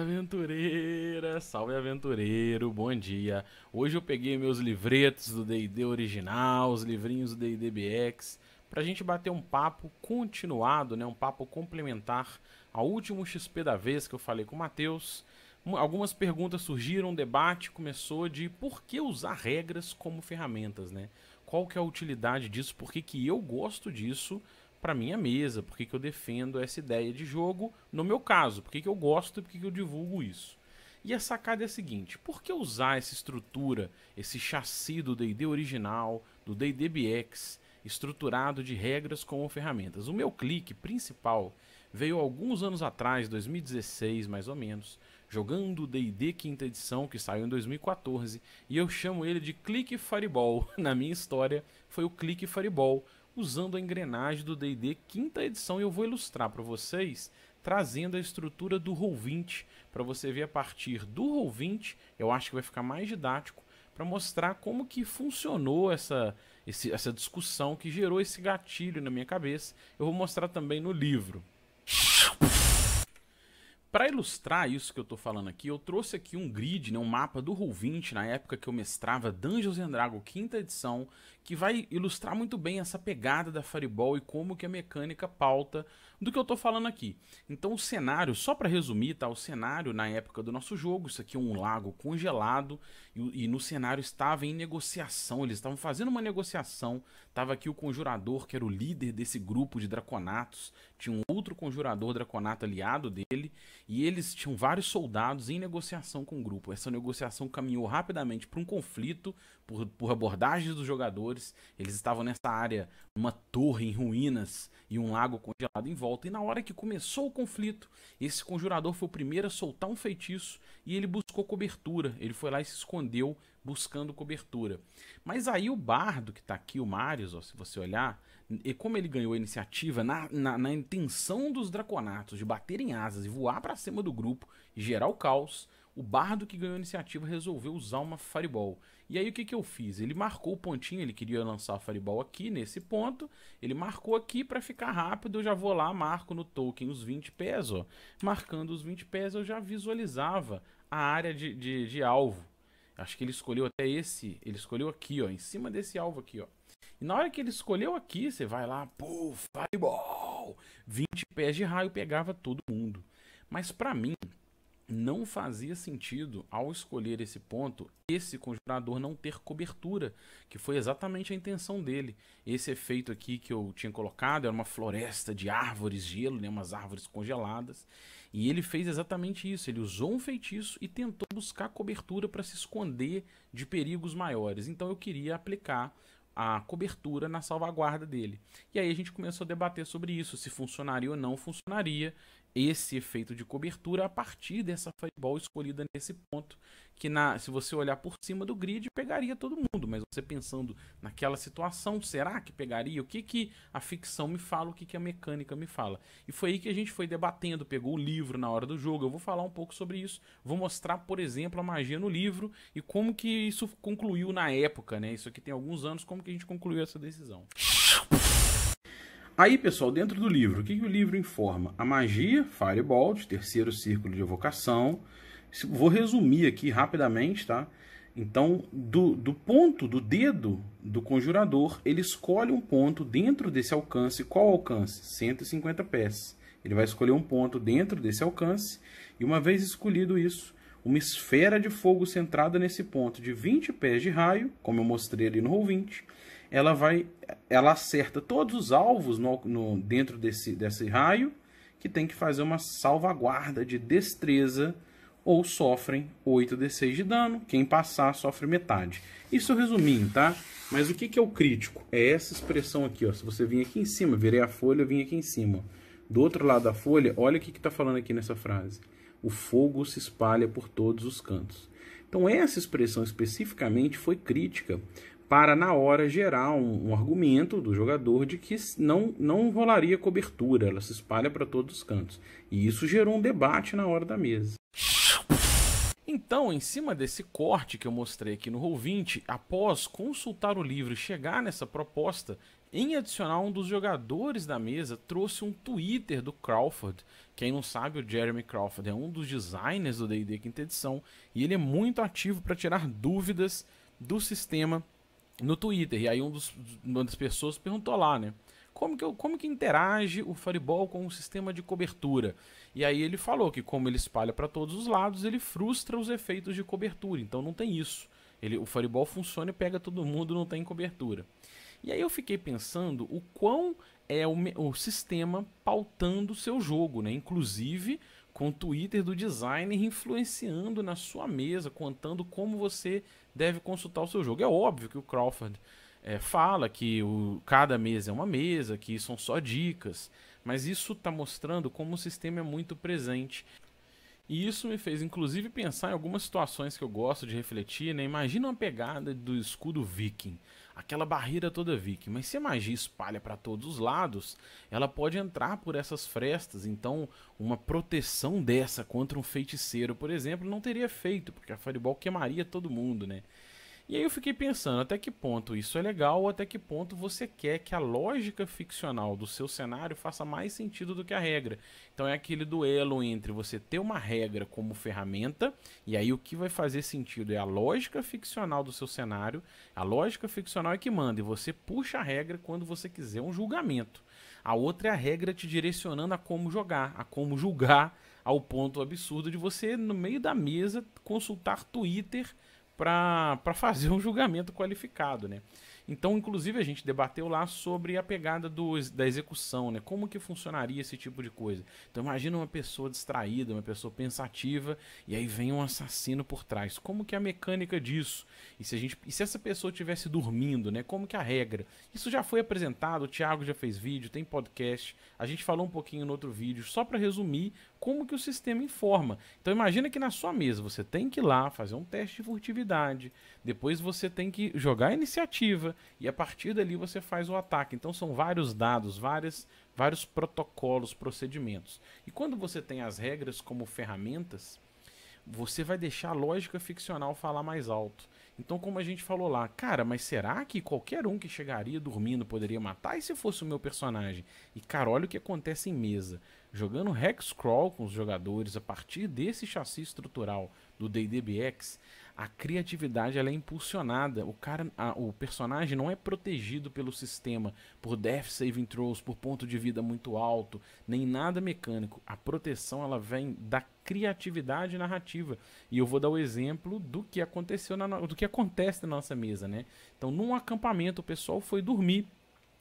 aventureira, salve aventureiro, bom dia. Hoje eu peguei meus livretos do D&D original, os livrinhos do D&D BX, pra gente bater um papo continuado, né, um papo complementar ao último XP da vez que eu falei com o Matheus. Algumas perguntas surgiram, um debate começou de por que usar regras como ferramentas, né? Qual que é a utilidade disso? Por que, que eu gosto disso? para minha mesa, porque que, eu defendo essa ideia de jogo no meu caso, porque que, eu gosto e porque que, eu divulgo isso. E a sacada é a seguinte: por que usar essa estrutura, esse chassi do DD original, do D&D BX, estruturado de regras como ferramentas? O meu clique principal veio alguns anos atrás, 2016 mais ou menos, jogando o D&D quinta edição que saiu em 2014 e eu chamo ele de clique Fireball. Na minha história foi o clique Fireball, usando a engrenagem do D&D quinta edição e eu vou ilustrar para vocês trazendo a estrutura do Roll20 para você ver a partir do Roll20, eu acho que vai ficar mais didático para mostrar como que funcionou essa, esse, essa discussão que gerou esse gatilho na minha cabeça. Eu vou mostrar também no livro para ilustrar isso que eu estou falando aqui, eu trouxe aqui um grid, né, um mapa do Roll20, na época que eu mestrava Dungeons and Dragons, quinta edição, que vai ilustrar muito bem essa pegada da Fireball e como que a mecânica pauta do que eu estou falando aqui. Então o cenário, só para resumir, tá, o cenário na época do nosso jogo, isso aqui é um lago congelado e, e no cenário estava em negociação, eles estavam fazendo uma negociação, estava aqui o conjurador, que era o líder desse grupo de draconatos, tinha um outro conjurador draconato aliado dele, e eles tinham vários soldados em negociação com o grupo. Essa negociação caminhou rapidamente para um conflito por, por abordagens dos jogadores. Eles estavam nessa área, uma torre em ruínas e um lago congelado em volta. E na hora que começou o conflito, esse conjurador foi o primeiro a soltar um feitiço e ele buscou cobertura. Ele foi lá e se escondeu buscando cobertura. Mas aí o bardo que está aqui, o Marius, ó, se você olhar, e como ele ganhou a iniciativa na, na, na intenção dos draconatos de baterem asas e voar para cima do grupo e gerar o caos, o bardo que ganhou a iniciativa resolveu usar uma Fireball. E aí o que, que eu fiz? Ele marcou o pontinho, ele queria lançar a Fireball aqui, nesse ponto. Ele marcou aqui para ficar rápido, eu já vou lá, marco no token os 20 pés, ó. Marcando os 20 pés eu já visualizava a área de, de, de alvo. Acho que ele escolheu até esse, ele escolheu aqui, ó, em cima desse alvo aqui, ó. E na hora que ele escolheu aqui, você vai lá, pô, fireball! 20 pés de raio pegava todo mundo. Mas para mim, não fazia sentido, ao escolher esse ponto, esse conjurador não ter cobertura, que foi exatamente a intenção dele. Esse efeito aqui que eu tinha colocado era uma floresta de árvores, gelo, né, umas árvores congeladas, e ele fez exatamente isso. Ele usou um feitiço e tentou buscar cobertura para se esconder de perigos maiores. Então eu queria aplicar a cobertura na salvaguarda dele. E aí a gente começou a debater sobre isso, se funcionaria ou não funcionaria esse efeito de cobertura a partir dessa fireball escolhida nesse ponto que na, se você olhar por cima do grid, pegaria todo mundo. Mas você pensando naquela situação, será que pegaria? O que, que a ficção me fala? O que, que a mecânica me fala? E foi aí que a gente foi debatendo, pegou o livro na hora do jogo. Eu vou falar um pouco sobre isso. Vou mostrar, por exemplo, a magia no livro e como que isso concluiu na época, né? Isso aqui tem alguns anos, como que a gente concluiu essa decisão. Aí, pessoal, dentro do livro, o que, que o livro informa? A magia, Firebolt, terceiro círculo de evocação, Vou resumir aqui rapidamente, tá? Então, do, do ponto, do dedo do conjurador, ele escolhe um ponto dentro desse alcance. Qual alcance? 150 pés. Ele vai escolher um ponto dentro desse alcance, e uma vez escolhido isso, uma esfera de fogo centrada nesse ponto de 20 pés de raio, como eu mostrei ali no Roll20, ela vai, ela acerta todos os alvos no, no, dentro desse, desse raio, que tem que fazer uma salvaguarda de destreza ou sofrem 8d6 de dano, quem passar sofre metade. Isso eu tá? Mas o que, é o crítico? É essa expressão aqui, ó. Se você vir aqui em cima, virei a folha, eu vim aqui em cima. Do outro lado da folha, olha o que está falando aqui nessa frase. O fogo se espalha por todos os cantos. Então, essa expressão especificamente foi crítica para, na hora, gerar um, um argumento do jogador de que não, não rolaria cobertura, ela se espalha para todos os cantos. E isso gerou um debate na hora da mesa. Então, em cima desse corte que eu mostrei aqui no Roll20, após consultar o livro e chegar nessa proposta, em adicional, um dos jogadores da mesa trouxe um Twitter do Crawford. Quem não sabe, o Jeremy Crawford é um dos designers do D&D Quinta Edição e ele é muito ativo para tirar dúvidas do sistema no Twitter. E aí um dos, uma das pessoas perguntou lá, né? como que, como que interage o Fireball com o sistema de cobertura? E aí ele falou que como ele espalha para todos os lados, ele frustra os efeitos de cobertura, então não tem isso. Ele, o Fireball funciona e pega todo mundo, não tem cobertura. E aí eu fiquei pensando o quão é o, o sistema pautando o seu jogo, né? Inclusive com o Twitter do designer influenciando na sua mesa, contando como você deve consultar o seu jogo. É óbvio que o Crawford é, fala que o, cada mesa é uma mesa, que são só dicas, mas isso está mostrando como o sistema é muito presente. E isso me fez, inclusive, pensar em algumas situações que eu gosto de refletir. Né? Imagina uma pegada do escudo viking, aquela barreira toda viking. Mas se a magia espalha para todos os lados, ela pode entrar por essas frestas. Então, uma proteção dessa contra um feiticeiro, por exemplo, não teria feito, porque a fireball queimaria todo mundo, né? E aí eu fiquei pensando até que ponto isso é legal ou até que ponto você quer que a lógica ficcional do seu cenário faça mais sentido do que a regra. Então é aquele duelo entre você ter uma regra como ferramenta, e aí o que vai fazer sentido é a lógica ficcional do seu cenário. A lógica ficcional é que manda, e você puxa a regra quando você quiser um julgamento. A outra é a regra te direcionando a como jogar, a como julgar, ao ponto absurdo de você, no meio da mesa, consultar Twitter para fazer um julgamento qualificado, né? Então, inclusive, a gente debateu lá sobre a pegada do, da execução, né? Como que funcionaria esse tipo de coisa? Então, imagina uma pessoa distraída, uma pessoa pensativa, e aí vem um assassino por trás. Como que é a mecânica disso? E se, a gente, e se essa pessoa estivesse dormindo, né? Como que é a regra? Isso já foi apresentado, o Thiago já fez vídeo, tem podcast. A gente falou um pouquinho no outro vídeo, só para resumir como que o sistema informa. Então imagina que na sua mesa você tem que ir lá fazer um teste de furtividade, depois você tem que jogar a iniciativa e a partir dali você faz o ataque. Então são vários dados, várias, vários protocolos, procedimentos. E quando você tem as regras como ferramentas, você vai deixar a lógica ficcional falar mais alto. Então, como a gente falou lá, cara, mas será que qualquer um que chegaria dormindo poderia matar? E se fosse o meu personagem? E cara, olha o que acontece em mesa. Jogando Hexcrawl com os jogadores a partir desse chassi estrutural, do DDBX, a criatividade ela é impulsionada. O cara, a, o personagem não é protegido pelo sistema por death saving throws, por ponto de vida muito alto, nem nada mecânico. A proteção ela vem da criatividade narrativa. E eu vou dar o exemplo do que aconteceu na, do que acontece na nossa mesa, né? Então, num acampamento, o pessoal foi dormir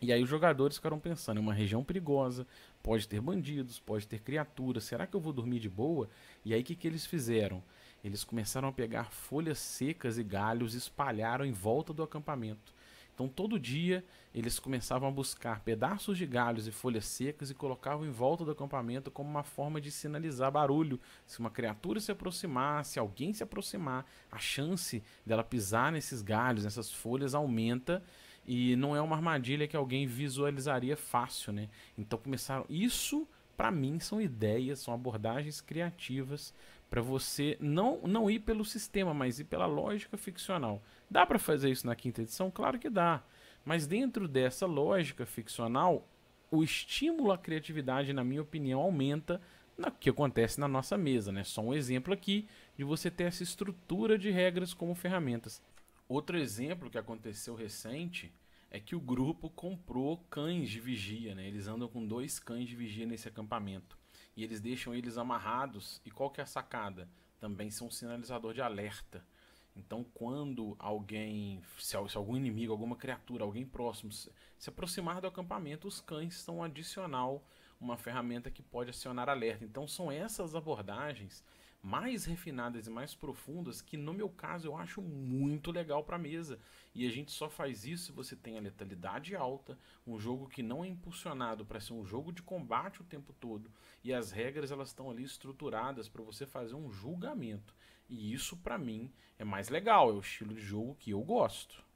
e aí os jogadores ficaram pensando, é uma região perigosa, pode ter bandidos, pode ter criaturas, será que eu vou dormir de boa? E aí o que, que eles fizeram? Eles começaram a pegar folhas secas e galhos e espalharam em volta do acampamento. Então todo dia eles começavam a buscar pedaços de galhos e folhas secas e colocavam em volta do acampamento como uma forma de sinalizar barulho. Se uma criatura se aproximar, se alguém se aproximar, a chance dela pisar nesses galhos, nessas folhas aumenta e não é uma armadilha que alguém visualizaria fácil, né? Então começaram isso para mim são ideias, são abordagens criativas para você não, não ir pelo sistema, mas ir pela lógica ficcional. Dá para fazer isso na quinta edição? Claro que dá. Mas dentro dessa lógica ficcional, o estímulo à criatividade, na minha opinião, aumenta no que acontece na nossa mesa. Né? Só um exemplo aqui de você ter essa estrutura de regras como ferramentas. Outro exemplo que aconteceu recente é que o grupo comprou cães de vigia. Né? Eles andam com dois cães de vigia nesse acampamento e eles deixam eles amarrados. E qual que é a sacada? Também são um sinalizador de alerta. Então, quando alguém, se, algum inimigo, alguma criatura, alguém próximo se aproximar do acampamento, os cães são adicional uma ferramenta que pode acionar alerta. Então, são essas abordagens mais refinadas e mais profundas que no meu caso eu acho muito legal para mesa. E a gente só faz isso se você tem a letalidade alta, um jogo que não é impulsionado para ser um jogo de combate o tempo todo e as regras elas estão ali estruturadas para você fazer um julgamento. E isso para mim é mais legal, é o estilo de jogo que eu gosto.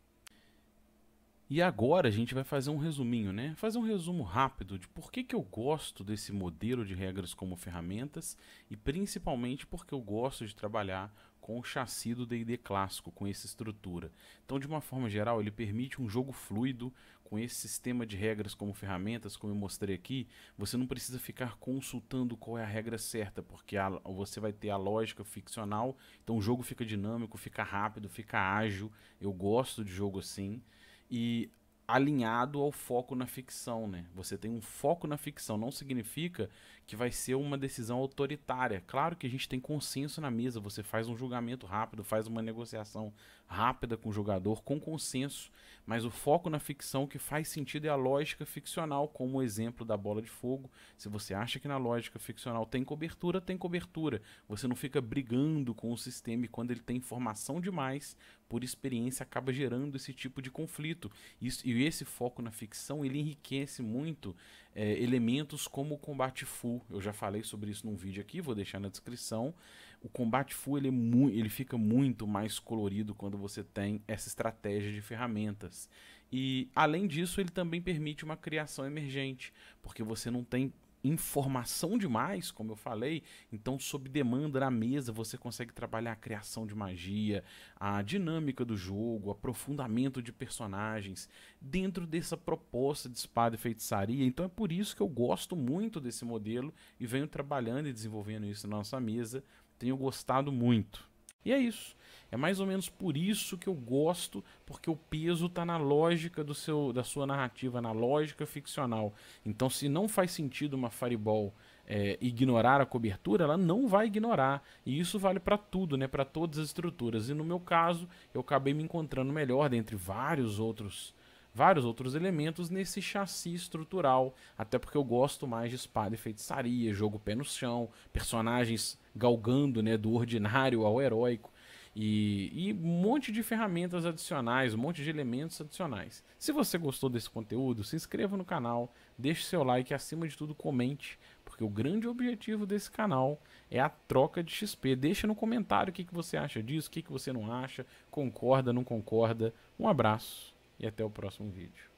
E agora a gente vai fazer um resuminho, né? Fazer um resumo rápido de por que, que eu gosto desse modelo de regras como ferramentas e principalmente porque eu gosto de trabalhar com o chassi do D&D clássico, com essa estrutura. Então, de uma forma geral, ele permite um jogo fluido com esse sistema de regras como ferramentas, como eu mostrei aqui. Você não precisa ficar consultando qual é a regra certa, porque a, você vai ter a lógica ficcional, então o jogo fica dinâmico, fica rápido, fica ágil. Eu gosto de jogo assim e alinhado ao foco na ficção, né? Você tem um foco na ficção, não significa que vai ser uma decisão autoritária. Claro que a gente tem consenso na mesa, você faz um julgamento rápido, faz uma negociação rápida com o jogador, com consenso, mas o foco na ficção que faz sentido é a lógica ficcional, como o exemplo da bola de fogo. Se você acha que na lógica ficcional tem cobertura, tem cobertura. Você não fica brigando com o sistema e quando ele tem informação demais, por experiência, acaba gerando esse tipo de conflito. Isso, e esse foco na ficção ele enriquece muito é, elementos como o combate full. Eu já falei sobre isso num vídeo aqui, vou deixar na descrição. O combate full ele, é ele fica muito mais colorido quando você tem essa estratégia de ferramentas. E além disso, ele também permite uma criação emergente, porque você não tem informação demais, como eu falei, então sob demanda na mesa você consegue trabalhar a criação de magia, a dinâmica do jogo, aprofundamento de personagens dentro dessa proposta de espada e feitiçaria. Então é por isso que eu gosto muito desse modelo e venho trabalhando e desenvolvendo isso na nossa mesa. Tenho gostado muito. E é isso. É mais ou menos por isso que eu gosto, porque o peso está na lógica do seu, da sua narrativa, na lógica ficcional. Então, se não faz sentido uma Fireball é, ignorar a cobertura, ela não vai ignorar. E isso vale para tudo, né? para todas as estruturas. E no meu caso, eu acabei me encontrando melhor dentre vários outros vários outros elementos nesse chassi estrutural, até porque eu gosto mais de espada e feitiçaria, jogo pé no chão, personagens galgando, né, do ordinário ao heróico e, e um monte de ferramentas adicionais, um monte de elementos adicionais. Se você gostou desse conteúdo, se inscreva no canal, deixe seu like e, acima de tudo, comente, porque o grande objetivo desse canal é a troca de XP. Deixa no comentário o que, que você acha disso, o que, que você não acha, concorda, não concorda. Um abraço e até o próximo vídeo.